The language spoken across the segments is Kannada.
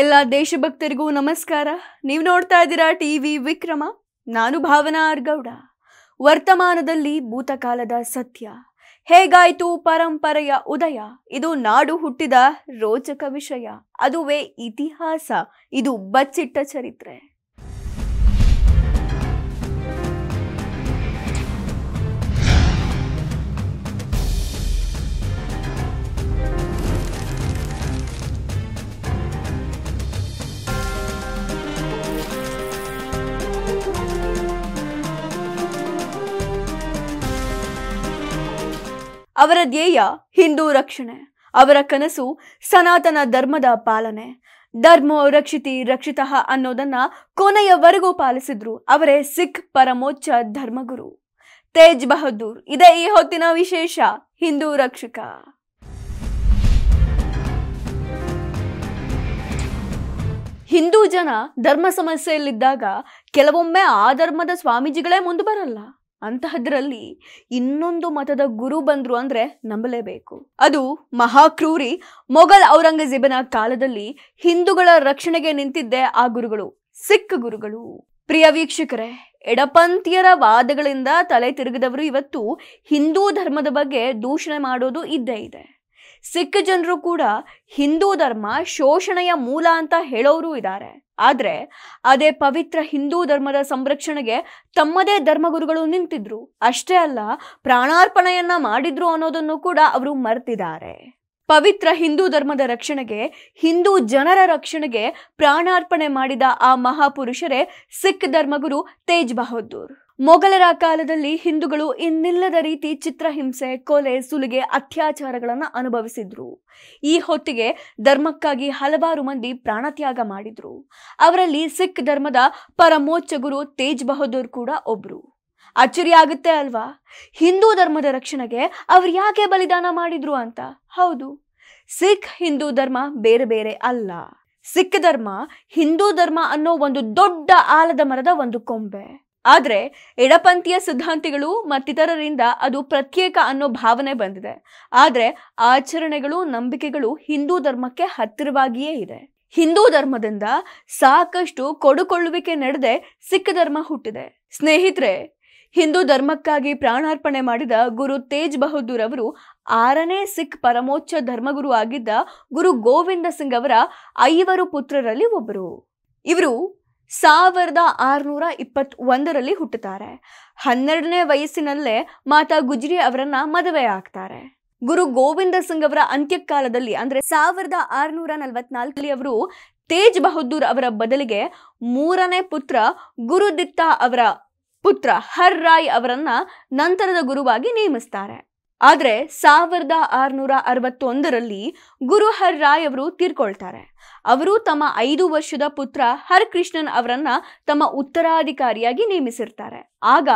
ಎಲ್ಲ ದೇಶಭಕ್ತರಿಗೂ ನಮಸ್ಕಾರ ನೀವು ನೋಡ್ತಾ ಇದ್ದೀರಾ ಟಿ ವಿ ವಿಕ್ರಮ ನಾನು ಭಾವನಾ ಗೌಡ ವರ್ತಮಾನದಲ್ಲಿ ಭೂತಕಾಲದ ಸತ್ಯ ಹೇಗಾಯಿತು ಪರಂಪರೆಯ ಉದಯ ಇದು ನಾಡು ಹುಟ್ಟಿದ ರೋಚಕ ವಿಷಯ ಅದುವೇ ಇತಿಹಾಸ ಇದು ಬಚ್ಚಿಟ್ಟ ಚರಿತ್ರೆ ಅವರ ಧ್ಯೇಯ ಹಿಂದೂ ರಕ್ಷಣೆ ಅವರ ಕನಸು ಸನಾತನ ಧರ್ಮದ ಪಾಲನೆ ಧರ್ಮ ರಕ್ಷಿತಿ ರಕ್ಷಿತಃ ಅನ್ನೋದನ್ನ ಕೊನೆಯವರೆಗೂ ಪಾಲಿಸಿದ್ರು ಅವರೇ ಸಿಖ್ ಪರಮೋಚ್ಚ ಧರ್ಮಗುರು ತೇಜ್ ಬಹದ್ದೂರ್ ಇದೇ ಈ ಹೊತ್ತಿನ ವಿಶೇಷ ಹಿಂದೂ ರಕ್ಷಕ ಹಿಂದೂ ಜನ ಧರ್ಮ ಸಮಸ್ಯೆಯಲ್ಲಿದ್ದಾಗ ಕೆಲವೊಮ್ಮೆ ಆ ಧರ್ಮದ ಸ್ವಾಮೀಜಿಗಳೇ ಮುಂದೆ ಬರಲ್ಲ ಅಂತಹದ್ರಲ್ಲಿ ಇನ್ನೊಂದು ಮತದ ಗುರು ಬಂದ್ರು ಅಂದ್ರೆ ನಂಬಲೇಬೇಕು ಅದು ಮಹಾಕ್ರೂರಿ ಮೊಘಲ್ ಔರಂಗಜೇಬನ ಕಾಲದಲ್ಲಿ ಹಿಂದೂಗಳ ರಕ್ಷಣೆಗೆ ನಿಂತಿದ್ದೆ ಆ ಗುರುಗಳು ಸಿಖ್ ಗುರುಗಳು ಪ್ರಿಯ ವೀಕ್ಷಕರೇ ಎಡಪಂಥೀಯರ ವಾದಗಳಿಂದ ತಲೆ ತಿರುಗಿದವರು ಇವತ್ತು ಹಿಂದೂ ಧರ್ಮದ ಬಗ್ಗೆ ದೂಷಣೆ ಮಾಡೋದು ಇದ್ದೇ ಇದೆ ಸಿಖ್ ಜನರು ಕೂಡ ಹಿಂದೂ ಧರ್ಮ ಶೋಷಣೆಯ ಮೂಲ ಅಂತ ಹೇಳೋರು ಇದ್ದಾರೆ ಆದರೆ ಅದೇ ಪವಿತ್ರ ಹಿಂದೂ ಧರ್ಮದ ಸಂರಕ್ಷಣೆಗೆ ತಮ್ಮದೇ ಧರ್ಮಗುರುಗಳು ನಿಂತಿದ್ರು ಅಷ್ಟೇ ಅಲ್ಲ ಪ್ರಾಣಾರ್ಪಣೆಯನ್ನ ಮಾಡಿದ್ರು ಅನ್ನೋದನ್ನು ಕೂಡ ಅವರು ಮರೆತಿದ್ದಾರೆ ಪವಿತ್ರ ಹಿಂದೂ ಧರ್ಮದ ರಕ್ಷಣೆಗೆ ಹಿಂದೂ ಜನರ ರಕ್ಷಣೆಗೆ ಪ್ರಾಣಾರ್ಪಣೆ ಮಾಡಿದ ಆ ಮಹಾಪುರುಷರೇ ಸಿಖ್ ಧರ್ಮಗುರು ತೇಜ್ ಬಹದ್ದೂರ್ ಮೊಘಲರ ಕಾಲದಲ್ಲಿ ಹಿಂದೂಗಳು ಇನ್ನಿಲ್ಲದ ರೀತಿ ಚಿತ್ರಹಿಂಸೆ ಕೊಲೆ ಸುಲಿಗೆ ಅತ್ಯಾಚಾರಗಳನ್ನು ಅನುಭವಿಸಿದ್ರು ಈ ಹೊತ್ತಿಗೆ ಧರ್ಮಕ್ಕಾಗಿ ಹಲವಾರು ಮಂದಿ ಪ್ರಾಣತ್ಯಾಗ ಮಾಡಿದ್ರು ಅವರಲ್ಲಿ ಸಿಖ್ ಧರ್ಮದ ಪರಮೋಚ್ಚ ಗುರು ತೇಜ್ ಬಹದ್ದೂರ್ ಕೂಡ ಒಬ್ರು ಅಚ್ಚರಿ ಆಗುತ್ತೆ ಅಲ್ವಾ ಹಿಂದೂ ಧರ್ಮದ ರಕ್ಷಣೆಗೆ ಅವ್ರು ಯಾಕೆ ಬಲಿದಾನ ಮಾಡಿದ್ರು ಅಂತ ಹೌದು ಸಿಖ್ ಹಿಂದೂ ಧರ್ಮ ಬೇರೆ ಬೇರೆ ಅಲ್ಲ ಸಿಖ್ ಧರ್ಮ ಹಿಂದೂ ಧರ್ಮ ಅನ್ನೋ ಒಂದು ದೊಡ್ಡ ಆಲದ ಮರದ ಒಂದು ಕೊಂಬೆ ಆದರೆ ಎಡಪಂಥೀಯ ಸಿದ್ಧಾಂತಿಗಳು ಮತ್ತಿತರರಿಂದ ಅದು ಪ್ರತ್ಯೇಕ ಅನ್ನೋ ಭಾವನೆ ಬಂದಿದೆ ಆದರೆ ಆಚರಣೆಗಳು ನಂಬಿಕೆಗಳು ಹಿಂದೂ ಧರ್ಮಕ್ಕೆ ಹತ್ತಿರವಾಗಿಯೇ ಇದೆ ಹಿಂದೂ ಧರ್ಮದಿಂದ ಸಾಕಷ್ಟು ಕೊಡುಕೊಳ್ಳುವಿಕೆ ನಡೆದೇ ಸಿಖ್ ಧರ್ಮ ಹುಟ್ಟಿದೆ ಸ್ನೇಹಿತರೆ ಹಿಂದೂ ಧರ್ಮಕ್ಕಾಗಿ ಪ್ರಾಣಾರ್ಪಣೆ ಮಾಡಿದ ಗುರು ತೇಜ್ ಬಹದ್ದೂರ್ ಅವರು ಆರನೇ ಸಿಖ್ ಪರಮೋಚ್ಚ ಧರ್ಮಗುರು ಆಗಿದ್ದ ಗುರು ಗೋವಿಂದ ಸಿಂಗ್ ಅವರ ಐವರು ಪುತ್ರರಲ್ಲಿ ಒಬ್ಬರು ಇವರು ಸಾವಿರದ ಆರುನೂರ ಇಪ್ಪತ್ತ್ ಒಂದರಲ್ಲಿ ಹುಟ್ಟುತ್ತಾರೆ ಹನ್ನೆರಡನೇ ವಯಸ್ಸಿನಲ್ಲೇ ಮಾತಾ ಗುಜ್ರಿ ಅವರನ್ನ ಮದುವೆ ಆಗ್ತಾರೆ ಗುರು ಗೋವಿಂದ ಸಿಂಗ್ ಅವರ ಅಂತ್ಯಕಾಲದಲ್ಲಿ ಅಂದ್ರೆ ಸಾವಿರದ ಆರುನೂರ ನಲವತ್ನಾಲ್ಕರಲ್ಲಿ ಅವರು ತೇಜ್ ಬಹದ್ದೂರ್ ಅವರ ಬದಲಿಗೆ ಮೂರನೇ ಪುತ್ರ ಗುರುದಿತ್ತ ಅವರ ಪುತ್ರ ಹರ್ ರಾಯ್ ಅವರನ್ನ ನಂತರದ ಗುರುವಾಗಿ ನೇಮಿಸ್ತಾರೆ ಆದರೆ ಸಾವಿರದ ಆರುನೂರ ಅರವತ್ತೊಂದರಲ್ಲಿ ಗುರು ರಾಯ್ ಅವರು ತೀರ್ಕೊಳ್ತಾರೆ ಅವರು ತಮ್ಮ ಐದು ವರ್ಷದ ಪುತ್ರ ಹರ್ ಕೃಷ್ಣನ್ ಅವರನ್ನ ತಮ್ಮ ಉತ್ತರಾಧಿಕಾರಿಯಾಗಿ ನೇಮಿಸಿರ್ತಾರೆ ಆಗ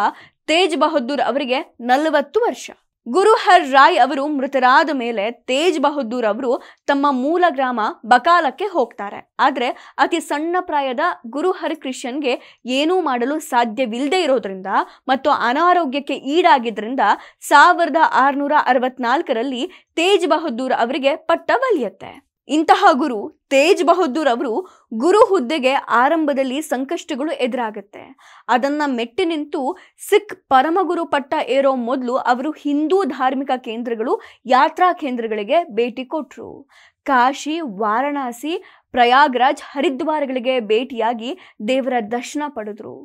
ತೇಜ್ ಬಹದ್ದೂರ್ ಅವರಿಗೆ ನಲವತ್ತು ವರ್ಷ ಗುರುಹರ್ ರಾಯ್ ಅವರು ಮೃತರಾದ ಮೇಲೆ ತೇಜ್ ಬಹದ್ದೂರ್ ಅವರು ತಮ್ಮ ಮೂಲ ಗ್ರಾಮ ಬಕಾಲಕ್ಕೆ ಹೋಗ್ತಾರೆ ಆದರೆ ಅತಿ ಸಣ್ಣ ಪ್ರಾಯದ ಗುರು ಹರ್ ಏನೂ ಮಾಡಲು ಸಾಧ್ಯವಿಲ್ಲದೆ ಇರೋದ್ರಿಂದ ಮತ್ತು ಅನಾರೋಗ್ಯಕ್ಕೆ ಈಡಾಗಿದ್ದರಿಂದ ಸಾವಿರದ ಆರುನೂರ ಅರವತ್ನಾಲ್ಕರಲ್ಲಿ ತೇಜ್ ಬಹದ್ದೂರ್ ಅವರಿಗೆ ಪಟ್ಟ ಬಲಿಯತ್ತೆ ಇಂತಹ ಗುರು ತೇಜ್ ಬಹದ್ದೂರ್ ಅವರು ಗುರು ಹುದ್ದೆಗೆ ಆರಂಭದಲ್ಲಿ ಸಂಕಷ್ಟಗಳು ಎದುರಾಗುತ್ತೆ ಅದನ್ನ ಮೆಟ್ಟಿ ನಿಂತು ಸಿಖ್ ಪರಮಗುರು ಪಟ್ಟ ಏರೋ ಮೊದಲು ಅವರು ಹಿಂದೂ ಧಾರ್ಮಿಕ ಕೇಂದ್ರಗಳು ಯಾತ್ರಾ ಕೇಂದ್ರಗಳಿಗೆ ಭೇಟಿ ಕೊಟ್ರು ಕಾಶಿ ವಾರಣಾಸಿ ಪ್ರಯಾಗ್ರಾಜ್ ಹರಿದ್ವಾರಗಳಿಗೆ ಭೇಟಿಯಾಗಿ ದೇವರ ದರ್ಶನ ಪಡೆದ್ರು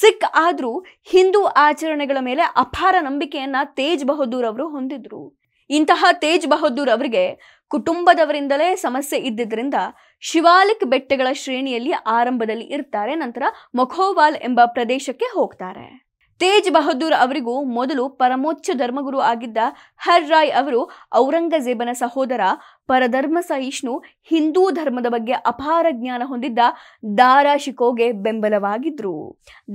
ಸಿಖ್ ಆದ್ರೂ ಹಿಂದೂ ಆಚರಣೆಗಳ ಮೇಲೆ ಅಪಾರ ನಂಬಿಕೆಯನ್ನ ತೇಜ್ ಬಹದ್ದೂರ್ ಅವರು ಹೊಂದಿದ್ರು ಇಂತಹ ತೇಜ್ ಬಹದ್ದೂರ್ ಅವರಿಗೆ ಕುಟುಂಬದವರಿಂದಲೇ ಸಮಸ್ಯೆ ಇದ್ದಿದ್ದರಿಂದ ಶಿವಾಲಿಕ್ ಬೆಟ್ಟಗಳ ಶ್ರೇಣಿಯಲ್ಲಿ ಆರಂಭದಲ್ಲಿ ಇರ್ತಾರೆ ನಂತರ ಮಖೋವಾಲ್ ಎಂಬ ಪ್ರದೇಶಕ್ಕೆ ಹೋಗ್ತಾರೆ ತೇಜ್ ಬಹದ್ದೂರ್ ಅವರಿಗೂ ಮೊದಲು ಪರಮೋಚ್ಚ ಧರ್ಮಗುರು ಆಗಿದ್ದ ಹರ್ ರಾಯ್ ಅವರು ಔರಂಗಜೇಬನ ಸಹೋದರ ಪರಧರ್ಮ ಸಹಿಷ್ಣು ಹಿಂದೂ ಧರ್ಮದ ಬಗ್ಗೆ ಅಪಾರ ಜ್ಞಾನ ಹೊಂದಿದ್ದ ದಾರಾ ಶಿಕೋಗೆ ಬೆಂಬಲವಾಗಿದ್ರು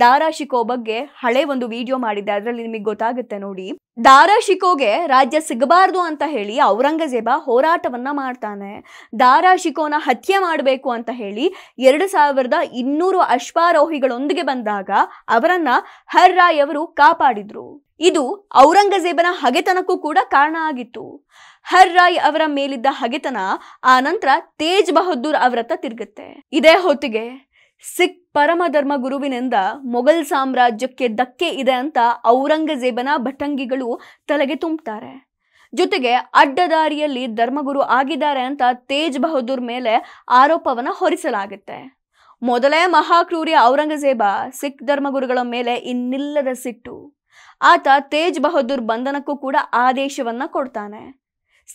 ದಾರಾ ಶಿಕೋ ಬಗ್ಗೆ ಹಳೆ ಒಂದು ವಿಡಿಯೋ ಮಾಡಿದ್ದೆ ಅದರಲ್ಲಿ ನಿಮಗೆ ಗೊತ್ತಾಗುತ್ತೆ ನೋಡಿ ದಾರಾ ಶಿಕೋಗೆ ರಾಜ್ಯ ಸಿಗಬಾರ್ದು ಅಂತ ಹೇಳಿ ಔರಂಗಜೇಬ ಹೋರಾಟವನ್ನ ಮಾಡ್ತಾನೆ ದಾರಾ ಶಿಕೋನ ಹತ್ಯೆ ಮಾಡಬೇಕು ಅಂತ ಹೇಳಿ ಎರಡು ಸಾವಿರದ ಇನ್ನೂರು ಅಶ್ವಾರೋಹಿಗಳೊಂದಿಗೆ ಬಂದಾಗ ಅವರನ್ನ ಹರ್ ರಾಯ್ ಅವರು ಕಾಪಾಡಿದ್ರು ಇದು ಔರಂಗಜೇಬನ ಹಗೆತನಕ್ಕೂ ಕೂಡ ಕಾರಣ ಆಗಿತ್ತು ಹರ್ ರಾಯ್ ಅವರ ಮೇಲಿದ್ದ ಹಗೆತನ ಆ ನಂತರ ತೇಜ್ ಬಹದ್ದೂರ್ ಅವರತ್ತ ತಿರುಗುತ್ತೆ ಇದೇ ಹೊತ್ತಿಗೆ ಸಿಖ್ ಪರಮಧರ್ಮ ಗುರುವಿನಿಂದ ಮೊಘಲ್ ಸಾಮ್ರಾಜ್ಯಕ್ಕೆ ಧಕ್ಕೆ ಇದೆ ಅಂತ ಔರಂಗಜೇಬನ ಭಟಂಗಿಗಳು ತಲೆಗೆ ತುಂಬುತ್ತಾರೆ ಜೊತೆಗೆ ಅಡ್ಡದಾರಿಯಲ್ಲಿ ಧರ್ಮಗುರು ಆಗಿದ್ದಾರೆ ಅಂತ ತೇಜ್ ಬಹದ್ದೂರ್ ಮೇಲೆ ಆರೋಪವನ್ನ ಹೊರಿಸಲಾಗುತ್ತೆ ಮೊದಲೇ ಮಹಾಕ್ರೂರಿ ಔರಂಗಜೇಬ ಸಿಖ್ ಧರ್ಮಗುರುಗಳ ಮೇಲೆ ಇನ್ನಿಲ್ಲದ ಸಿಟ್ಟು ಆತ ತೇಜ್ ಬಹದ್ದೂರ್ ಬಂಧನಕ್ಕೂ ಕೂಡ ಆದೇಶವನ್ನ ಕೊಡ್ತಾನೆ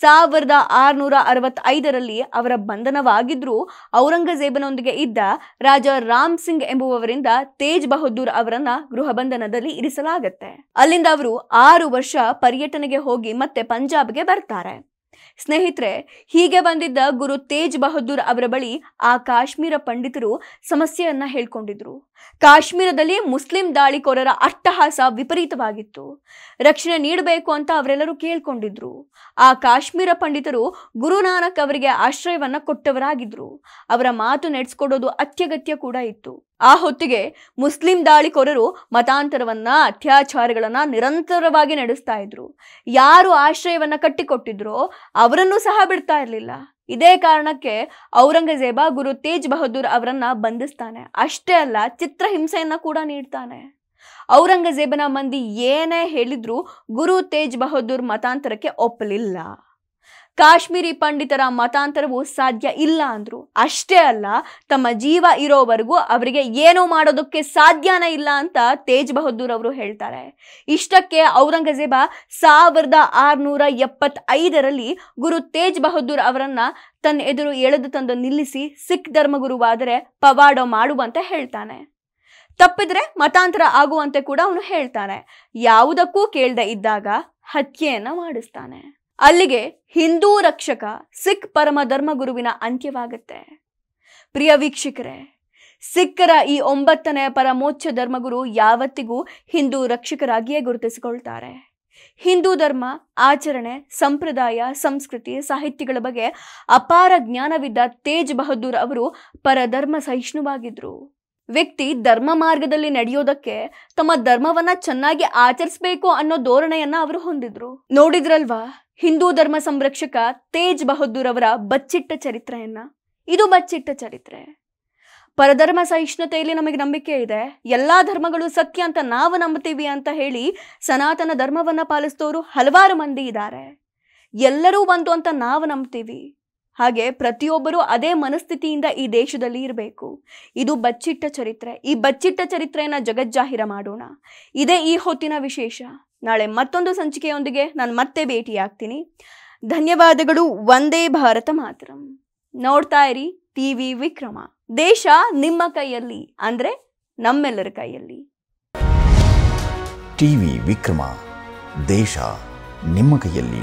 ಸಾವಿರದ ಆರುನೂರ ಅರವತ್ತೈದರಲ್ಲಿ ಅವರ ಬಂಧನವಾಗಿದ್ದರೂ ಔರಂಗಜೇಬನೊಂದಿಗೆ ಇದ್ದ ರಾಜ ರಾಮ್ ಸಿಂಗ್ ಎಂಬುವವರಿಂದ ತೇಜ್ ಬಹದ್ದೂರ್ ಅವರನ್ನ ಗೃಹ ಬಂಧನದಲ್ಲಿ ಇರಿಸಲಾಗತ್ತೆ ಅಲ್ಲಿಂದ ಅವರು ಆರು ವರ್ಷ ಪರ್ಯಟನೆಗೆ ಹೋಗಿ ಮತ್ತೆ ಪಂಜಾಬ್ಗೆ ಬರ್ತಾರೆ ಸ್ನೇಹಿತರೆ ಹೀಗೆ ಬಂದಿದ್ದ ಗುರು ತೇಜ್ ಬಹದ್ದೂರ್ ಅವರ ಬಳಿ ಆ ಕಾಶ್ಮೀರ ಪಂಡಿತರು ಸಮಸ್ಯೆಯನ್ನ ಹೇಳ್ಕೊಂಡಿದ್ರು ಕಾಶ್ಮೀರದಲ್ಲಿ ಮುಸ್ಲಿಂ ದಾಳಿಕೋರರ ಅಟ್ಟಹಾಸ ವಿಪರೀತವಾಗಿತ್ತು ರಕ್ಷಣೆ ನೀಡಬೇಕು ಅಂತ ಅವರೆಲ್ಲರೂ ಕೇಳ್ಕೊಂಡಿದ್ರು ಆ ಕಾಶ್ಮೀರ ಪಂಡಿತರು ಗುರುನಾನಕ್ ಅವರಿಗೆ ಆಶ್ರಯವನ್ನ ಕೊಟ್ಟವರಾಗಿದ್ರು ಅವರ ಮಾತು ನಡೆಸಿಕೊಡೋದು ಅತ್ಯಗತ್ಯ ಕೂಡ ಇತ್ತು ಆ ಹೊತ್ತಿಗೆ ಮುಸ್ಲಿಂ ದಾಳಿಕೋರರು ಮತಾಂತರವನ್ನ ಅತ್ಯಾಚಾರಗಳನ್ನ ನಿರಂತರವಾಗಿ ನಡೆಸ್ತಾ ಇದ್ರು ಯಾರು ಆಶ್ರಯವನ್ನ ಕಟ್ಟಿಕೊಟ್ಟಿದ್ರೋ ಅವರನ್ನು ಸಹ ಬಿಡ್ತಾ ಇರಲಿಲ್ಲ ಇದೇ ಕಾರಣಕ್ಕೆ ಔರಂಗಜೇಬ ಗುರು ತೇಜ್ ಬಹದ್ದೂರ್ ಅವರನ್ನ ಬಂಧಿಸ್ತಾನೆ ಅಷ್ಟೇ ಅಲ್ಲ ಚಿತ್ರ ಚಿತ್ರಹಿಂಸೆಯನ್ನ ಕೂಡ ನೀಡ್ತಾನೆ ಔರಂಗಜೇಬನ ಮಂದಿ ಏನೇ ಹೇಳಿದ್ರು ಗುರು ತೇಜ್ ಬಹದ್ದೂರ್ ಮತಾಂತರಕ್ಕೆ ಒಪ್ಪಲಿಲ್ಲ ಕಾಶ್ಮೀರಿ ಪಂಡಿತರ ಮತಾಂತರವು ಸಾಧ್ಯ ಇಲ್ಲ ಅಂದರು ಅಷ್ಟೇ ಅಲ್ಲ ತಮ್ಮ ಜೀವ ಇರೋವರೆಗೂ ಅವರಿಗೆ ಏನು ಮಾಡೋದಕ್ಕೆ ಸಾಧ್ಯನೇ ಇಲ್ಲ ಅಂತ ತೇಜ್ ಬಹದ್ದೂರ್ ಅವರು ಹೇಳ್ತಾರೆ ಇಷ್ಟಕ್ಕೆ ಔರಂಗಜೇಬ ಸಾವಿರದ ಆರುನೂರ ಎಪ್ಪತ್ತೈದರಲ್ಲಿ ಗುರು ತೇಜ್ ಬಹದ್ದೂರ್ ಅವರನ್ನ ತನ್ನ ಎದುರು ಎಳೆದು ತಂದು ನಿಲ್ಲಿಸಿ ಸಿಖ್ ಧರ್ಮಗುರುವಾದರೆ ಪವಾಡ ಮಾಡುವಂತೆ ಹೇಳ್ತಾನೆ ತಪ್ಪಿದ್ರೆ ಮತಾಂತರ ಆಗುವಂತೆ ಕೂಡ ಅವನು ಹೇಳ್ತಾನೆ ಯಾವುದಕ್ಕೂ ಕೇಳದೆ ಇದ್ದಾಗ ಹತ್ಯೆಯನ್ನು ಮಾಡಿಸ್ತಾನೆ ಅಲ್ಲಿಗೆ ಹಿಂದೂ ರಕ್ಷಕ ಸಿಖ್ ಪರಮ ಧರ್ಮಗುರುವಿನ ಗುರುವಿನ ಅಂತ್ಯವಾಗುತ್ತೆ ಪ್ರಿಯ ವೀಕ್ಷಕರೇ ಸಿಖ್ಖರ ಈ ಒಂಬತ್ತನೆಯ ಪರಮೋಚ್ಚ ಧರ್ಮಗುರು ಯಾವತ್ತಿಗೂ ಹಿಂದೂ ರಕ್ಷಕರಾಗಿಯೇ ಗುರುತಿಸಿಕೊಳ್ತಾರೆ ಹಿಂದೂ ಧರ್ಮ ಆಚರಣೆ ಸಂಪ್ರದಾಯ ಸಂಸ್ಕೃತಿ ಸಾಹಿತ್ಯಗಳ ಬಗ್ಗೆ ಅಪಾರ ಜ್ಞಾನವಿದ್ದ ತೇಜ್ ಬಹದ್ದೂರ್ ಅವರು ಪರಧರ್ಮ ಸಹಿಷ್ಣುವಾಗಿದ್ದರು ವ್ಯಕ್ತಿ ಧರ್ಮ ಮಾರ್ಗದಲ್ಲಿ ನಡೆಯೋದಕ್ಕೆ ತಮ್ಮ ಧರ್ಮವನ್ನ ಚೆನ್ನಾಗಿ ಆಚರಿಸ್ಬೇಕು ಅನ್ನೋ ಧೋರಣೆಯನ್ನ ಅವರು ಹೊಂದಿದ್ರು ನೋಡಿದ್ರಲ್ವಾ ಹಿಂದೂ ಧರ್ಮ ಸಂರಕ್ಷಕ ತೇಜ್ ಬಹದ್ದೂರ್ ಅವರ ಬಚ್ಚಿಟ್ಟ ಚರಿತ್ರೆಯನ್ನ ಇದು ಬಚ್ಚಿಟ್ಟ ಚರಿತ್ರೆ ಪರಧರ್ಮ ಸಹಿಷ್ಣುತೆಯಲ್ಲಿ ನಮಗೆ ನಂಬಿಕೆ ಇದೆ ಎಲ್ಲಾ ಧರ್ಮಗಳು ಸತ್ಯ ಅಂತ ನಾವು ನಂಬ್ತೀವಿ ಅಂತ ಹೇಳಿ ಸನಾತನ ಧರ್ಮವನ್ನ ಪಾಲಿಸಿದವರು ಹಲವಾರು ಮಂದಿ ಇದ್ದಾರೆ ಎಲ್ಲರೂ ಬಂತು ಅಂತ ನಾವು ನಂಬ್ತೀವಿ ಹಾಗೆ ಪ್ರತಿಯೊಬ್ಬರೂ ಅದೇ ಮನಸ್ಥಿತಿಯಿಂದ ಈ ದೇಶದಲ್ಲಿ ಇರಬೇಕು ಇದು ಬಚ್ಚಿಟ್ಟ ಚರಿತ್ರೆ ಈ ಬಚ್ಚಿಟ್ಟ ಚರಿತ್ರೆಯನ್ನು ಜಗಜ್ಜಾಹಿರ ಮಾಡೋಣ ಇದೇ ಈ ಹೊತ್ತಿನ ವಿಶೇಷ ನಾಳೆ ಮತ್ತೊಂದು ಸಂಚಿಕೆಯೊಂದಿಗೆ ನಾನು ಮತ್ತೆ ಭೇಟಿಯಾಗ್ತೀನಿ ಧನ್ಯವಾದಗಳು ಒಂದೇ ಭಾರತ ಮಾತ್ರ ನೋಡ್ತಾ ಇರಿ ಟಿ ವಿ ವಿಕ್ರಮ ದೇಶ ನಿಮ್ಮ ಕೈಯಲ್ಲಿ ಅಂದರೆ ನಮ್ಮೆಲ್ಲರ ಕೈಯಲ್ಲಿ ಟಿವಿ ವಿಕ್ರಮ ದೇಶ ನಿಮ್ಮ ಕೈಯಲ್ಲಿ